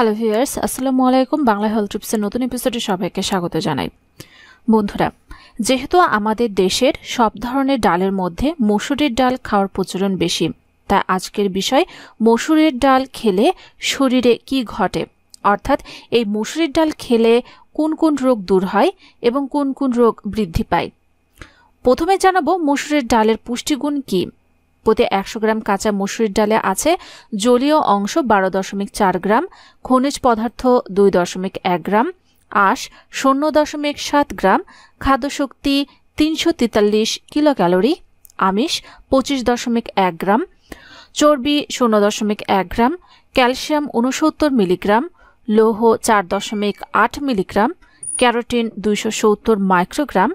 hello viewers আসসালামু আলাইকুম Bangla health ট্রিপসের নতুন এপিসোডে সবাইকে স্বাগত জানাই বন্ধুরা যেহেতু আমাদের দেশের সব ধরনের ডালের মধ্যে মসুরের ডাল খাওয়ার প্রচলন বেশি তাই আজকের বিষয় মসুরের ডাল খেলে শরীরে কি ঘটে অর্থাৎ এই মসুরের ডাল খেলে কোন কোন রোগ দূর হয় এবং কোন কোন রোগ বৃদ্ধি পায় প্রথমে জানাবো মসুরের ডালের পুষ্টিগুণ কী প্রতি একশো গ্রাম কাঁচা মসুরির ডালে আছে জলীয় অংশ বারো দশমিক চার গ্রাম খনিজ পদার্থ দুই দশমিক এক গ্রাম আঁশ শূন্য দশমিক সাত গ্রাম খাদ্যশক্তি তিনশো তেতাল্লিশ কিলো ক্যালোরি আমিষ পঁচিশ দশমিক এক গ্রাম চর্বি শূন্য দশমিক এক গ্রাম ক্যালসিয়াম উনসত্তর মিলিগ্রাম লৌহ চার দশমিক আট মিলিগ্রাম ক্যারোটিন দুইশো সত্তর মাইক্রোগ্রাম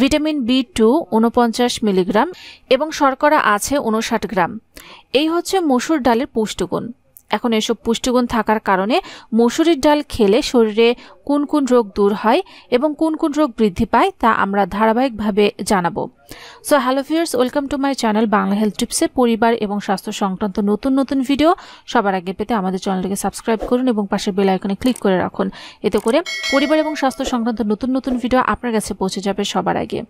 ভিটামিন বি টু উনপঞ্চাশ মিলিগ্রাম এবং শর্করা আছে উনষাট গ্রাম এই হচ্ছে মসুর ডালের পুষ্টিগুণ এখন এসব পুষ্টিগুণ থাকার কারণে মসুরির ডাল খেলে শরীরে কোন কোন রোগ দূর হয় এবং কোন কোন রোগ বৃদ্ধি পায় তা আমরা ধারাবাহিকভাবে জানাবো so hello friends welcome to my channel Bangla health টিপসে পরিবার এবং স্বাস্থ্য সংক্রান্ত নতুন নতুন ভিডিও সবার আগে পেতে আমাদের চ্যানেলটিকে সাবস্ক্রাইব করুন এবং পাশে বেল আইকনে ক্লিক করে রাখুন এতে করে পরিবার এবং স্বাস্থ্য সংক্রান্ত নতুন নতুন ভিডিও আপনার কাছে পৌঁছে যাবে সবার আগে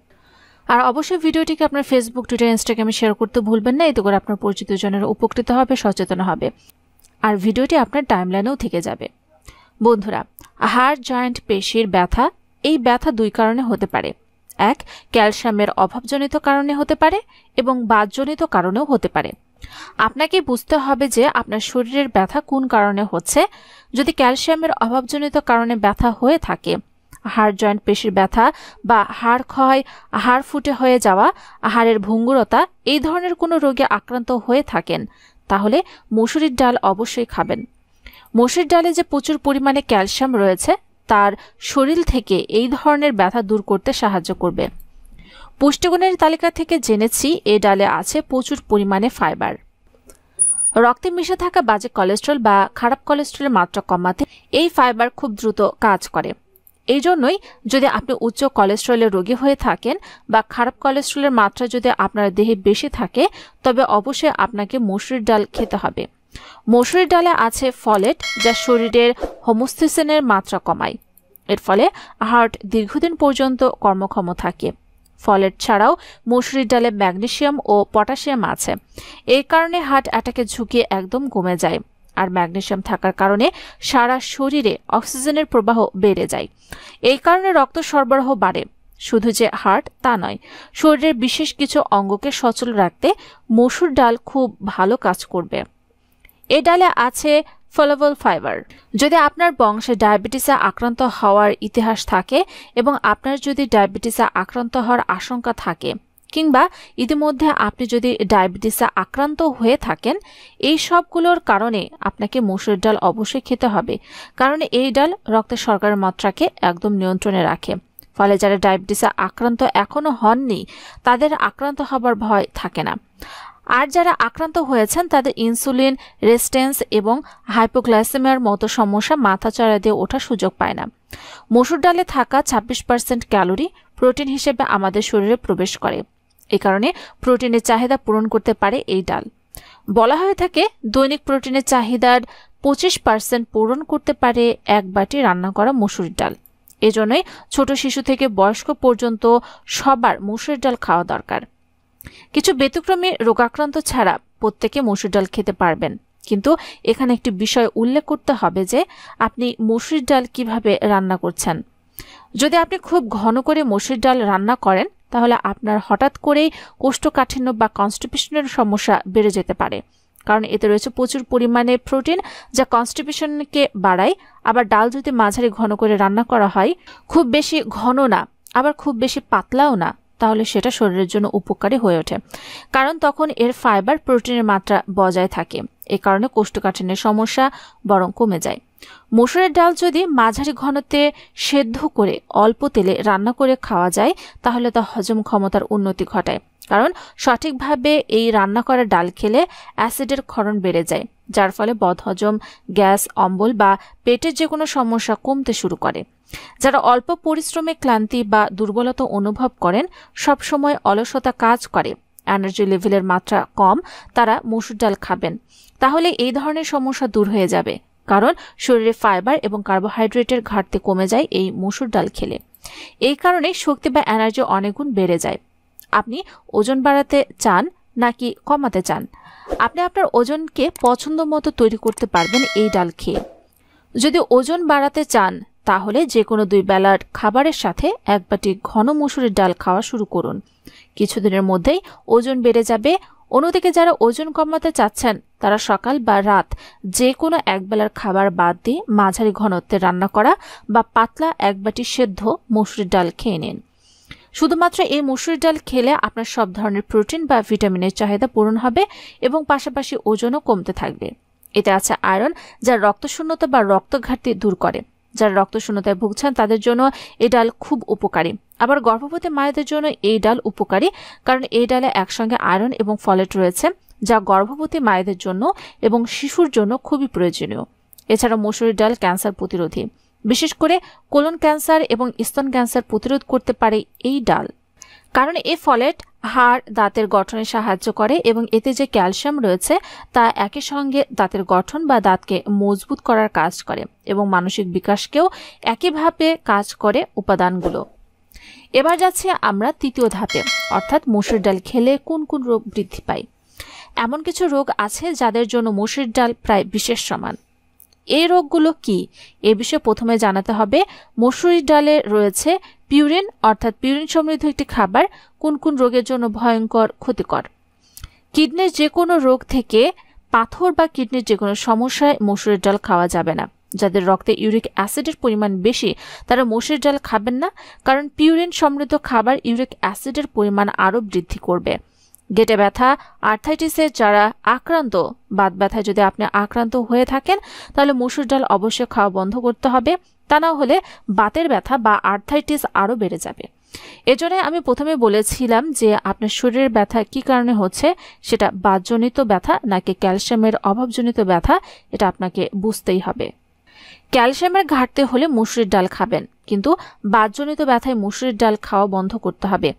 আর অবশ্যই ভিডিওটিকে আপনার ফেসবুক টুইটার ইনস্টাগ্রামে শেয়ার করতে ভুলবেন না এতে করে আপনার পরিচিত জনের উপকৃত হবে সচেতন হবে আর ভিডিওটি আপনার টাইমলাইনেও থেকে যাবে বন্ধুরা হাড় জয়েন্ট পেশির ব্যথা এই ব্যথা দুই কারণে হতে পারে এক ক্যালসিয়ামের অভাবজনিত কারণে হতে পারে এবং বাদজনিত কারণেও হতে পারে আপনাকে বুঝতে হবে যে আপনার শরীরের ব্যথা কোন কারণে হচ্ছে যদি ক্যালসিয়ামের অভাবজনিত কারণে ব্যথা হয়ে থাকে হাড় জয়েন্ট পেশির ব্যথা বা হাড় ক্ষয় হাড় ফুটে হয়ে যাওয়া হাড়ের ভঙ্গুরতা এই ধরনের কোনো রোগে আক্রান্ত হয়ে থাকেন তাহলে মসুরির ডাল অবশ্যই খাবেন মসুর ডালে যে প্রচুর পরিমাণে ক্যালসিয়াম রয়েছে তার শরীর থেকে এই ধরনের ব্যথা দূর করতে সাহায্য করবে পুষ্টিগুণের তালিকা থেকে জেনেছি এ ডালে আছে প্রচুর পরিমাণে ফাইবার রক্তে মিশে থাকা বাজে কলেস্ট্রল বা খারাপ কলেস্ট্রলের মাত্রা কমাতে এই ফাইবার খুব দ্রুত কাজ করে এই জন্যই যদি আপনি উচ্চ কলেস্ট্রলের রোগী হয়ে থাকেন বা খারাপ কলেস্ট্রলের মাত্রা যদি আপনার দেহে বেশি থাকে তবে অবশ্যই আপনাকে মসুরির ডাল খেতে হবে মসুরির ডালে আছে ফলেট যা শরীরের হোমোস্থিসিনের মাত্রা কমায় এর ফলে হার্ট দীর্ঘদিন পর্যন্ত কর্মক্ষম থাকে ফলেট ছাড়াও মসুরির ডালে ম্যাগনেশিয়াম ও পটাশিয়াম আছে এই কারণে হার্ট অ্যাটাকের ঝুঁকি একদম কমে যায় আর ম্যাগনেশিয়াম থাকার কারণে সারা শরীরে অক্সিজেনের প্রবাহ বেড়ে যায় এই কারণে রক্ত সরবরাহ বাড়ে শুধু যে হার্ট তা নয় শরীরের বিশেষ কিছু অঙ্গকে সচল রাখতে মসুর ডাল খুব ভালো কাজ করবে এ ডালে আছে ফলোবল ফাইবার যদি আপনার বংশে ডায়াবেটিসে আক্রান্ত হওয়ার ইতিহাস থাকে এবং আপনার যদি ডায়াবেটিসে আক্রান্ত হওয়ার আশঙ্কা থাকে কিংবা ইতিমধ্যে আপনি যদি ডায়াবেটিসে আক্রান্ত হয়ে থাকেন এই সবগুলোর কারণে আপনাকে মুসুর ডাল অবশ্যই খেতে হবে কারণ এই ডাল রক্তের সরকারের মাত্রাকে একদম নিয়ন্ত্রণে রাখে ফলে যারা ডায়াবেটিসে আক্রান্ত এখনও হননি তাদের আক্রান্ত হবার ভয় থাকে না আর যারা আক্রান্ত হয়েছেন তাদের ইনসুলিন রেস্টেন্স এবং হাইপোগ্লাইসেমিয়ার মতো সমস্যা মাথা চড়া দিয়ে ওঠার সুযোগ পায় না মসুর ডালে থাকা ২৬ পার্সেন্ট ক্যালোরি প্রোটিন হিসেবে আমাদের শরীরে প্রবেশ করে এ কারণে প্রোটিনের চাহিদা পূরণ করতে পারে এই ডাল বলা হয়ে থাকে দৈনিক প্রোটিনের চাহিদার পঁচিশ পার্সেন্ট পূরণ করতে পারে এক বাটি রান্না করা মসুর ডাল এজন্যই ছোট শিশু থেকে বয়স্ক পর্যন্ত সবার মসুর ডাল খাওয়া দরকার কিছু ব্যতিক্রমী রোগাক্রান্ত ছাড়া প্রত্যেকে মসুর ডাল খেতে পারবেন কিন্তু এখানে একটি বিষয় উল্লেখ করতে হবে যে আপনি মসুর ডাল কিভাবে রান্না করছেন যদি আপনি খুব ঘন করে মসুর ডাল রান্না করেন তাহলে আপনার হঠাৎ করেই কোষ্ঠকাঠিন্য বা কনস্টিপেশনের সমস্যা বেড়ে যেতে পারে কারণ এতে রয়েছে প্রচুর পরিমাণে প্রোটিন যা কনস্টিপেশনকে বাড়ায় আবার ডাল যদি মাঝারি ঘন করে রান্না করা হয় খুব বেশি ঘন না আবার খুব বেশি পাতলাও না তাহলে সেটা শরীরের জন্য উপকারী হয়ে ওঠে কারণ তখন এর ফাইবার প্রোটিনের মাত্রা বজায় থাকে এ কারণে কোষ্ঠকাঠিন্যের সমস্যা বরং কমে যায় মসুরের ডাল যদি মাঝারি ঘনত্বে সেদ্ধ করে অল্প তেলে রান্না করে খাওয়া যায় তাহলে তা হজম ক্ষমতার উন্নতি ঘটায় কারণ সঠিকভাবে এই রান্না করা ডাল খেলে অ্যাসিডের ক্ষরণ বেড়ে যায় যার ফলে বদহজম গ্যাস অম্বল বা পেটের যে কোনো সমস্যা কমতে শুরু করে যারা অল্প পরিশ্রমে ক্লান্তি বা দুর্বলতা অনুভব করেন সবসময় অলসতা কাজ করে এনার্জি লেভেলের মাত্রা কম তারা মসুর ডাল খাবেন তাহলে এই ধরনের সমস্যা দূর হয়ে যাবে কারণ শরীরে ফাইবার এবং কার্বোহাইড্রেটের ঘাটতি কমে যায় এই মসুর ডাল খেলে এই কারণে শক্তি বা এনার্জি অনেকগুণ বেড়ে যায় আপনি ওজন বাড়াতে চান নাকি কমাতে চান আপনি আপনার ওজনকে পছন্দ মতো তৈরি করতে পারবেন এই ডাল খেয়ে যদি ওজন বাড়াতে চান তাহলে যে কোনো দুই বেলার খাবারের সাথে এক বাটি ঘন মসুরের ডাল খাওয়া শুরু করুন কিছুদিনের মধ্যেই ওজন বেড়ে যাবে অন্যদিকে যারা ওজন কমাতে চাচ্ছেন তারা সকাল বা রাত যে কোনো একবেলার খাবার বাদ দিয়ে মাঝারি ঘনত্বে রান্না করা বা পাতলা এক বাটি সেদ্ধ মসুরির ডাল খেয়ে নিন শুধুমাত্র এই মসুর ডাল খেলে আপনার সব ধরনের প্রোটিন বা ভিটামিনের চাহিদা পূরণ হবে এবং পাশাপাশি ওজনও কমতে থাকবে এতে আছে আয়রন যা রক্তশূন্যতা বা রক্ত ঘাটতি দূর করে যারা রক্ত শূন্যতায় ভুগছেন তাদের জন্য এই ডাল খুব উপকারী আবার গর্ভবতী মায়েদের জন্য এই ডাল উপকারী কারণ এই ডালে একসঙ্গে আয়রন এবং ফলেট রয়েছে যা গর্ভবতী মায়েদের জন্য এবং শিশুর জন্য খুবই প্রয়োজনীয় এছাড়া মসুরির ডাল ক্যান্সার প্রতিরোধী বিশেষ করে কোলন ক্যান্সার এবং স্তন ক্যান্সার প্রতিরোধ করতে পারে এই ডাল কারণ এ ফলেট হাড় দাঁতের গঠনে সাহায্য করে এবং এতে যে ক্যালসিয়াম রয়েছে তা একই সঙ্গে দাঁতের গঠন বা দাঁতকে মজবুত করার কাজ করে এবং মানসিক বিকাশকেও একইভাবে কাজ করে উপাদানগুলো এবার যাচ্ছি আমরা তৃতীয় ধাপে অর্থাৎ মসুর ডাল খেলে কোন কোন রোগ বৃদ্ধি পায় এমন কিছু রোগ আছে যাদের জন্য মসুর ডাল প্রায় বিশেষ সমান এই রোগগুলো কি এ বিষয়ে প্রথমে জানাতে হবে মসুরি ডালে রয়েছে পিউরিন অর্থাৎ পিউরিন সমৃদ্ধ একটি খাবার কোন কোন রোগের জন্য ভয়ঙ্কর ক্ষতিকর কিডনির যে কোনো রোগ থেকে পাথর বা কিডনির যে কোনো সমস্যায় মসুরের ডাল খাওয়া যাবে না যাদের রক্তে ইউরিক অ্যাসিডের পরিমাণ বেশি তারা মসুরের ডাল খাবেন না কারণ পিউরিন সমৃদ্ধ খাবার ইউরিক অ্যাসিডের পরিমাণ আরও বৃদ্ধি করবে গেটে ব্যথা আর্থাইটিসের যারা আক্রান্ত বাত ব্যথায় যদি আপনি আক্রান্ত হয়ে থাকেন তাহলে মুসুর ডাল অবশ্যই খাওয়া বন্ধ করতে হবে তা না হলে বাতের ব্যথা বা আর্থাইটিস আরও বেড়ে যাবে এজন্য আমি প্রথমে বলেছিলাম যে আপনার শরীরের ব্যথা কি কারণে হচ্ছে সেটা বাতজনিত ব্যথা নাকি ক্যালসিয়ামের অভাবজনিত ব্যথা এটা আপনাকে বুঝতেই হবে ক্যালসিয়ামের ঘাটতি হলে মুসুরির ডাল খাবেন কিন্তু বাতজনিত ব্যথায় মুসুরির ডাল খাওয়া বন্ধ করতে হবে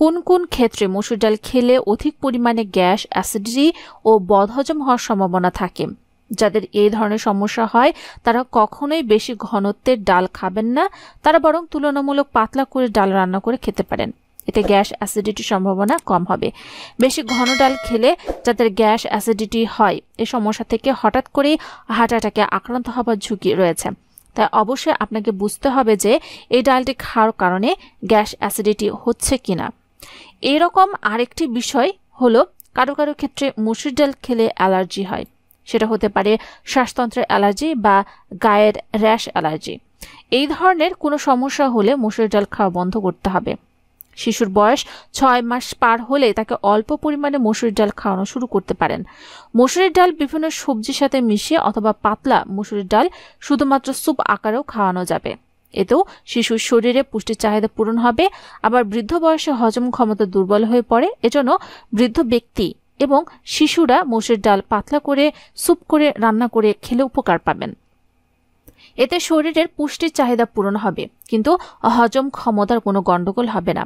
কোন কোন ক্ষেত্রে মসুর ডাল খেলে অধিক পরিমাণে গ্যাস অ্যাসিডিটি ও বদহজম হওয়ার সম্ভাবনা থাকে যাদের এই ধরনের সমস্যা হয় তারা কখনোই বেশি ঘনত্বের ডাল খাবেন না তারা বরং তুলনামূলক পাতলা করে ডাল রান্না করে খেতে পারেন এতে গ্যাস অ্যাসিডিটির সম্ভাবনা কম হবে বেশি ঘন ডাল খেলে যাদের গ্যাস অ্যাসিডিটি হয় এ সমস্যা থেকে হঠাৎ করেই হার্ট অ্যাটাকে আক্রান্ত হবার ঝুঁকি রয়েছে তাই অবশ্যই আপনাকে বুঝতে হবে যে এই ডালটি খাওয়ার কারণে গ্যাস অ্যাসিডিটি হচ্ছে কিনা এরকম আরেকটি বিষয় হলো কারো কারো ক্ষেত্রে মুসুর ডাল খেলে অ্যালার্জি হয় সেটা হতে পারে শ্বাসতন্ত্রের অ্যালার্জি বা গায়ের র্যাশ অ্যালার্জি এই ধরনের কোনো সমস্যা হলে মুসুর ডাল খাওয়া বন্ধ করতে হবে শিশুর বয়স ছয় মাস পার হলে তাকে অল্প পরিমাণে মসুরির ডাল খাওয়ানো শুরু করতে পারেন মসুরির ডাল বিভিন্ন সবজির সাথে মিশিয়ে অথবা পাতলা মসুরির ডাল শুধুমাত্র স্যুপ আকারেও খাওয়ানো যাবে এতেও শিশুর শরীরে পুষ্টির চাহিদা পূরণ হবে আবার বৃদ্ধ বয়সে হজম ক্ষমতা দুর্বল হয়ে পড়ে এজন্য বৃদ্ধ ব্যক্তি এবং শিশুরা মোষের ডাল পাতলা করে স্যুপ করে রান্না করে খেলে উপকার পাবেন এতে শরীরের পুষ্টির চাহিদা পূরণ হবে কিন্তু হজম ক্ষমতার কোনো গণ্ডগোল হবে না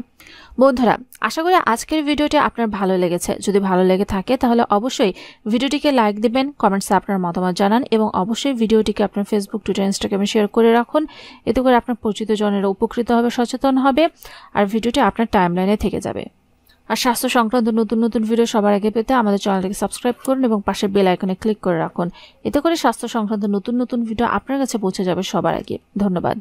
বন্ধুরা আশা করি আজকের ভিডিওটি আপনার ভালো লেগেছে যদি ভালো লেগে থাকে তাহলে অবশ্যই ভিডিওটিকে লাইক দিবেন কমেন্টসে আপনার মতামত জানান এবং অবশ্যই ভিডিওটিকে আপনার ফেসবুক টুইটার ইনস্টাগ্রামে শেয়ার করে রাখুন এতে করে আপনার পরিচিত জনের উপকৃত হবে সচেতন হবে আর ভিডিওটি আপনার লাইনে থেকে যাবে আর স্বাস্থ্য সংক্রান্ত নতুন নতুন ভিডিও সবার আগে পেতে আমাদের চ্যানেলটিকে সাবস্ক্রাইব করুন এবং পাশে বেল আইকনে ক্লিক করে রাখুন এতে করে স্বাস্থ্য সংক্রান্ত নতুন নতুন ভিডিও আপনার কাছে পৌঁছে যাবে সবার আগে ধন্যবাদ